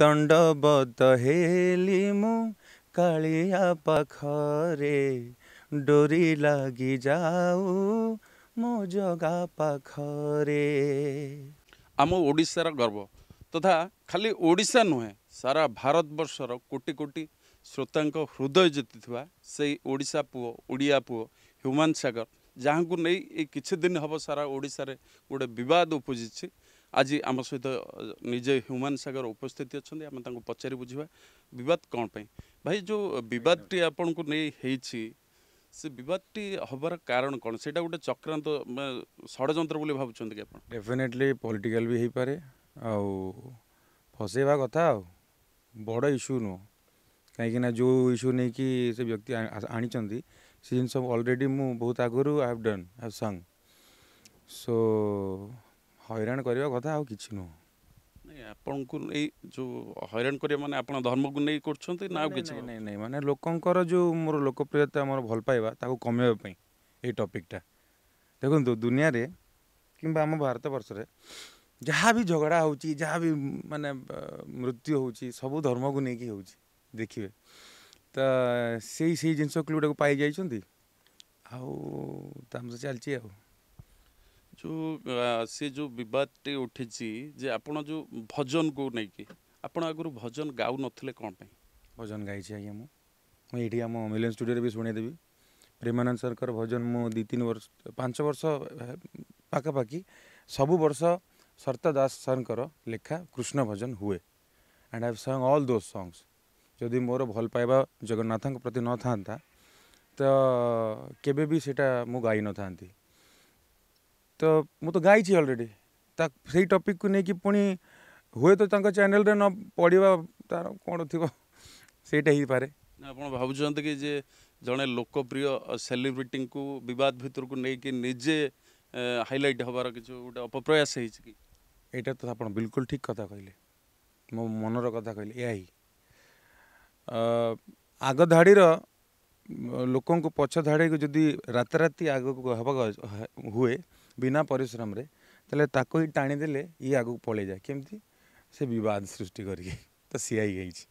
ଦଣ୍ଡବତ ହେଲି ମୁଁ କାଳିଆ ପାଖରେ ଡୋରି ଲାଗି ଯାଉ ମୋ ଜଗା ପାଖରେ ଆମ ଓଡ଼ିଶାର ଗର୍ବ ତଥା ଖାଲି ଓଡ଼ିଶା ନୁହେଁ ସାରା ଭାରତବର୍ଷର କୋଟି କୋଟି ଶ୍ରୋତାଙ୍କ ହୃଦୟ ଜିତିଥିବା ସେଇ ଓଡ଼ିଶା ପୁଅ ଓଡ଼ିଆ ପୁଅ ହ୍ୟୁମାନ ସାଗର ଯାହାଙ୍କୁ ନେଇ ଏଇ କିଛି ଦିନ ହେବ ସାରା ଓଡ଼ିଶାରେ ଗୋଟେ ବିବାଦ ଉପୁଜିଛି ଆଜି ଆମ ସହିତ ନିଜେ ହ୍ୟୁମାନ ସାଗର ଉପସ୍ଥିତି ଅଛନ୍ତି ଆମେ ତାଙ୍କୁ ପଚାରି ବୁଝିବା ବିବାଦ କ'ଣ ପାଇଁ ଭାଇ ଯେଉଁ ବିବାଦଟି ଆପଣଙ୍କୁ ନେଇ ହେଇଛି ସେ ବିବାଦଟି ହେବାର କାରଣ କ'ଣ ସେଇଟା ଗୋଟେ ଚକ୍ରାନ୍ତ ଷଡ଼ଯନ୍ତ୍ର ବୋଲି ଭାବୁଛନ୍ତି କି ଆପଣ ଡେଫିନେଟଲି ପଲିଟିକାଲ ବି ହେଇପାରେ ଆଉ ଫସେଇବା କଥା ଆଉ ବଡ଼ ଇସ୍ୟୁ ନୁହଁ କାହିଁକିନା ଯେଉଁ ଇସ୍ୟୁ ନେଇକି ସେ ବ୍ୟକ୍ତି ଆଣିଛନ୍ତି ସେ ଜିନିଷ ଅଲରେଡ଼ି ମୁଁ ବହୁତ ଆଗରୁ I have done I have sung so ହଇରାଣ କରିବା କଥା ଆଉ କିଛି ନୁହଁ ନାଇଁ ଆପଣଙ୍କୁ ନେଇ ଯେଉଁ ହଇରାଣ କରିବା ମାନେ ଆପଣ ଧର୍ମକୁ ନେଇ କରୁଛନ୍ତି ନା ଆଉ କିଛି ନାଇଁ ନାଇଁ ମାନେ ଲୋକଙ୍କର ଯେଉଁ ମୋର ଲୋକପ୍ରିୟତା ମୋର ଭଲ ପାଇବା ତାକୁ କମେଇବା ପାଇଁ ଏଇ ଟପିକ୍ଟା ଦେଖନ୍ତୁ ଦୁନିଆରେ କିମ୍ବା ଆମ ଭାରତ ବର୍ଷରେ ଯାହା ବି ଝଗଡ଼ା ହେଉଛି ଯାହା ବି ମାନେ ମୃତ୍ୟୁ ହେଉଛି ସବୁ ଧର୍ମକୁ ନେଇକି ହେଉଛି ଦେଖିବେ ତ ସେଇ ସେଇ ଜିନିଷ କ୍ଲୁଟାକୁ ପାଇଯାଇଛନ୍ତି ଆଉ ତାମସେ ଚାଲିଛି ଆଉ ଯେଉଁ ସେ ଯେଉଁ ବିବାଦଟି ଉଠିଛି ଯେ ଆପଣ ଯେଉଁ ଭଜନକୁ ନେଇକି ଆପଣ ଆଗରୁ ଭଜନ ଗାଉନଥିଲେ କ'ଣ ପାଇଁ ଭଜନ ଗାଇଛି ଆଜ୍ଞା ମୁଁ ମୁଁ ଏଇଠି ଆମ ମିଲିୟନ୍ ଷ୍ଟୁଡ଼ିଓରେ ବି ଶୁଣେଇଦେବି ପ୍ରେମାନନ୍ଦ ସରକାର ଭଜନ ମୁଁ ଦୁଇ ତିନି ବର୍ଷ ପାଞ୍ଚ ବର୍ଷ ପାଖାପାଖି ସବୁ ବର୍ଷ ସର୍ତ୍ତ ଦାସ ସାର୍ଙ୍କର ଲେଖା କୃଷ୍ଣ ଭଜନ ହୁଏ and I sung all those songs ଯଦି ମୋର ଭଲ ପାଇବା ଜଗନ୍ନାଥଙ୍କ ପ୍ରତି ନଥାନ୍ତା ତ କେବେ ବି ସେଇଟା ମୁଁ ଗାଇନଥାନ୍ତି ତ ମୁଁ ତ ଗାଇଛି ଅଲରେଡ଼ି ତା ସେଇ ଟପିକ୍କୁ ନେଇକି ପୁଣି ହୁଏତ ତାଙ୍କ ଚ୍ୟାନେଲ୍ରେ ନ ପଡ଼ିବା ତା'ର କ'ଣ ଥିବ ସେଇଟା ହେଇପାରେ ଆପଣ ଭାବୁଛନ୍ତି କି ଯେ ଜଣେ ଲୋକପ୍ରିୟ ସେଲିବ୍ରିଟିଙ୍କୁ ବିବାଦ ଭିତରକୁ ନେଇକି ନିଜେ ହାଇଲାଇଟ୍ ହେବାର କିଛି ଗୋଟେ ଅପପ୍ରୟାସ ହେଇଛି କି ଏଇଟା ତ ଆପଣ ବିଲକୁଲ ଠିକ୍ କଥା କହିଲେ ମୋ ମନର କଥା କହିଲେ ଏହା ହିଁ ଆଗ ଧାଡ଼ିର ଲୋକଙ୍କୁ ପଛ ଧାଡ଼ିକୁ ଯଦି ରାତାରାତି ଆଗକୁ ହେବା ହୁଏ ବିନା ପରିଶ୍ରମରେ ତାହେଲେ ତାକୁ ହିଁ ଟାଣିଦେଲେ ଇଏ ଆଗକୁ ପଳେଇଯାଏ କେମିତି ସେ ବିବାଦ ସୃଷ୍ଟି କରିକି ତ ସିଆ ହେଇଯାଇଛି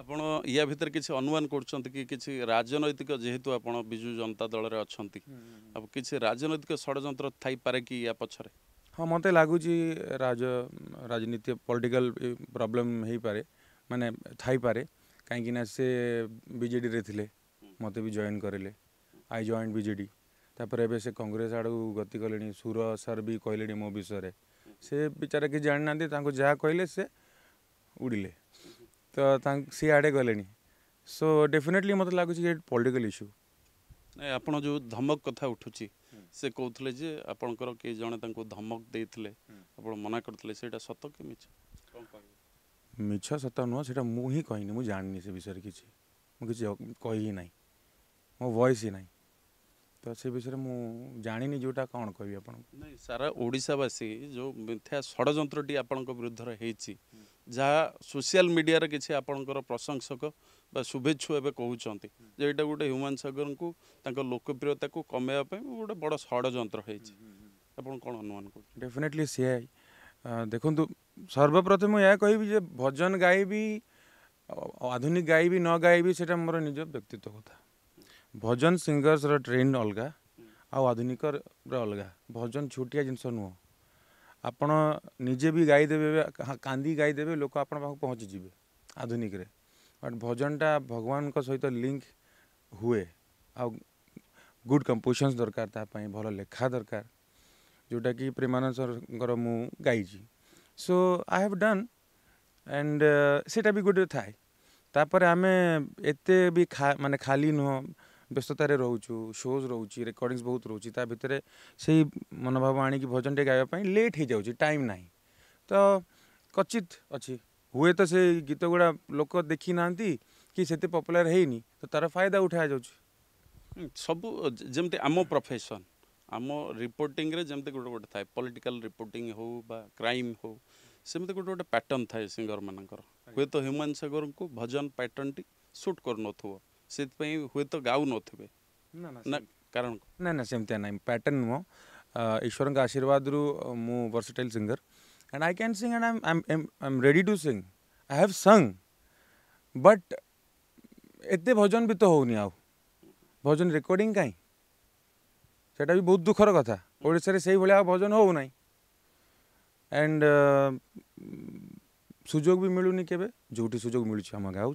ଆପଣ ୟା ଭିତରେ କିଛି ଅନୁମାନ କରୁଛନ୍ତି କି କିଛି ରାଜନୈତିକ ଯେହେତୁ ଆପଣ ବିଜୁ ଜନତା ଦଳରେ ଅଛନ୍ତି ଆଉ କିଛି ରାଜନୈତିକ ଷଡ଼ଯନ୍ତ୍ର ଥାଇପାରେ କି ୟା ପଛରେ ହଁ ମୋତେ ଲାଗୁଛି ରାଜ ରାଜନୀତି ପଲିଟିକାଲ ପ୍ରୋବ୍ଲେମ୍ ହେଇପାରେ ମାନେ ଥାଇପାରେ କାହିଁକିନା ସେ ବିଜେଡ଼ିରେ ଥିଲେ ମୋତେ ବି ଜଏନ୍ କରିଲେ ଆଇ ଜଏନ୍ ବିଜେଡ଼ି ତାପରେ ଏବେ ସେ କଂଗ୍ରେସ ଆଡ଼କୁ ଗତି କଲେଣି ସୁର ସାର୍ ବି କହିଲେଣି ମୋ ବିଷୟରେ ସେ ବିଚାର କିଛି ଜାଣିନାହାନ୍ତି ତାଙ୍କୁ ଯାହା କହିଲେ ସେ ଉଡ଼ିଲେ ତ ତାଙ୍କ ସିଏ ଆଡ଼େ ଗଲେଣି ସୋ ଡେଫିନେଟଲି ମୋତେ ଲାଗୁଛି ଇଏ ପଲିଟିକାଲ ଇସ୍ୟୁ ନାଇଁ ଆପଣ ଯେଉଁ ଧମକ କଥା ଉଠୁଛି ସେ କହୁଥିଲେ ଯେ ଆପଣଙ୍କର କିଏ ଜଣେ ତାଙ୍କୁ ଧମକ ଦେଇଥିଲେ ଆପଣ ମନା କରିଥିଲେ ସେଇଟା ସତ କି ମିଛ ମିଛ ସତ ନୁହଁ ସେଇଟା ମୁଁ ହିଁ କହିନି ମୁଁ ଜାଣିନି ସେ ବିଷୟରେ କିଛି ମୁଁ କିଛି କହି ନାହିଁ ମୋ ଭଏସ୍ ହିଁ ନାହିଁ ତ ସେ ବିଷୟରେ ମୁଁ ଜାଣିନି ଯେଉଁଟା କ'ଣ କହିବି ଆପଣଙ୍କୁ ନାଇଁ ସାରା ଓଡ଼ିଶାବାସୀ ଯେଉଁ ମିଥ୍ୟା ଷଡ଼ଯନ୍ତ୍ରଟି ଆପଣଙ୍କ ବିରୁଦ୍ଧରେ ହେଇଛି ଯାହା ସୋସିଆଲ ମିଡ଼ିଆରେ କିଛି ଆପଣଙ୍କର ପ୍ରଶଂସକ ବା ଶୁଭେଚ୍ଛୁ ଏବେ କହୁଛନ୍ତି ଯେ ଏଇଟା ଗୋଟେ ହ୍ୟୁମାନ ସାଗରଙ୍କୁ ତାଙ୍କ ଲୋକପ୍ରିୟତାକୁ କମେଇବା ପାଇଁ ଗୋଟେ ବଡ଼ ଷଡ଼ଯନ୍ତ୍ର ହେଇଛି ଆପଣ କ'ଣ ଅନୁମାନ କରୁଛନ୍ତି ଡେଫିନେଟଲି ସିଏ ଦେଖନ୍ତୁ ସର୍ବପ୍ରଥମେ ମୁଁ ଏହା କହିବି ଯେ ଭଜନ ଗାଇବି ଆଧୁନିକ ଗାଇବି ନ ଗାଇବି ସେଇଟା ମୋର ନିଜ ବ୍ୟକ୍ତିତ୍ୱ କଥା ଭଜନ ସିଙ୍ଗର୍ସର ଟ୍ରେଣ୍ଡ ଅଲଗା ଆଉ ଆଧୁନିକର ଅଲଗା ଭଜନ ଛୋଟିଆ ଜିନିଷ ନୁହଁ ଆପଣ ନିଜେ ବି ଗାଇଦେବେ କାନ୍ଦି ଗାଇଦେବେ ଲୋକ ଆପଣ ପାଖକୁ ପହଞ୍ଚିଯିବେ ଆଧୁନିକରେ ବଟ୍ ଭଜନଟା ଭଗବାନଙ୍କ ସହିତ ଲିଙ୍କ ହୁଏ ଆଉ ଗୁଡ଼ କମ୍ପୋଜିସନ୍ସ ଦରକାର ତା ପାଇଁ ଭଲ ଲେଖା ଦରକାର ଯେଉଁଟାକି ପ୍ରେମାନନ୍ଦ ସରଙ୍କର ମୁଁ ଗାଇଛି so I have done and ସେଇଟା ବି ଗୋଟେ ଥାଏ ତାପରେ ଆମେ ଏତେ ବି ମାନେ ଖାଲି ନୁହଁ व्यस्तत रोचु शोज रोच रेकर्डिंगस बहुत रोचा से ही मनोभाव आणिक भजन टे गाइबापी लेट हो जाए टाइम ना तो क्वचित अच्छी हुए तो से गीत गुड़ा लोक देखी ना कि पपुलार है तो तार फायदा उठाया जा सब जमी आम प्रफेसन आम रिपोर्टिंग जमी गोटे गोटे थाए पॉलिटिकल रिपोर्टिंग हो बा क्राइम हो सेमती गोटे गोटे पैटर्न थाए सिंगर मानक हूँ तो ह्यूमान सगर को भजन पैटर्न टी सुट कर से हुए तो गाऊ नए कारण ना ना सेम ना पैटर्न नुह ईश्वर आशीर्वाद रु मु versatile singer and I can sing and I I am I am ready to sing I have sung but एत भजन भी तो होनी आउ भजन रेकर्डिंग कहीं से भी बहुत दुखर कथा ओडार से भजन होना एंड सुजोग भी मिलूनी के जोटी सुजोग मिलूँ आम गाऊ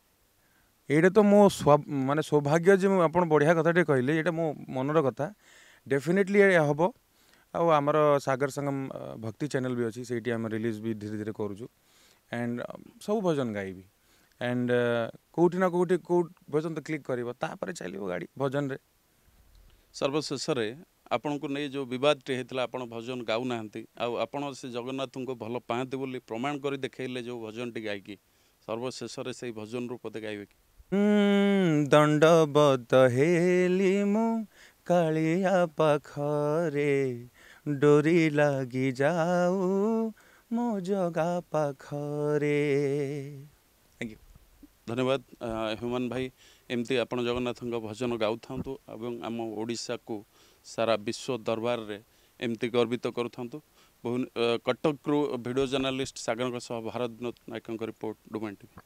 एटा मो म सौभाग्य बढिया कथा कथाटि कहिले एउटा मन र कथा डेफिनेेटली ए हे अब आमर सगरसङम भक्ति च्याने अहिले सही रिलिज धीरे धीरे गरुछु एंड सब भजन गाइबि एन्ड के को भजन त क्लिक कि तर चाहिँ गाडी भजन रे सर्वशेष आपण को आप जो बिदटी हुन्छ आजन गाउँ नौ आउँछ जगन्नाथको भल पाँदै प्रमाण जो भजन टे गाईक सर्वशेषले से भजन रूप गाइबे कि ଦଣ୍ଡବଧ ହେଲି ମୁଁ କାଳିଆ ପାଖରେ ଡୋରି ଲାଗି ଯାଉ ମୋ ଜଗା ପାଖରେ ଧନ୍ୟବାଦ ହ୍ୟୁମାନ ଭାଇ ଏମିତି ଆପଣ ଜଗନ୍ନାଥଙ୍କ ଭଜନ ଗାଉଥାନ୍ତୁ ଏବଂ ଆମ ଓଡ଼ିଶାକୁ ସାରା ବିଶ୍ୱ ଦରବାରରେ ଏମିତି ଗର୍ବିତ କରୁଥାନ୍ତୁ ଭୁବନେ କଟକରୁ ଭିଡ଼ିଓ ଜର୍ଣ୍ଣାଲିଷ୍ଟ ସାଗରଙ୍କ ସହ ଭାରତ ନାୟକଙ୍କ ରିପୋର୍ଟ ଡୁମାଇନ୍ ଟିଭି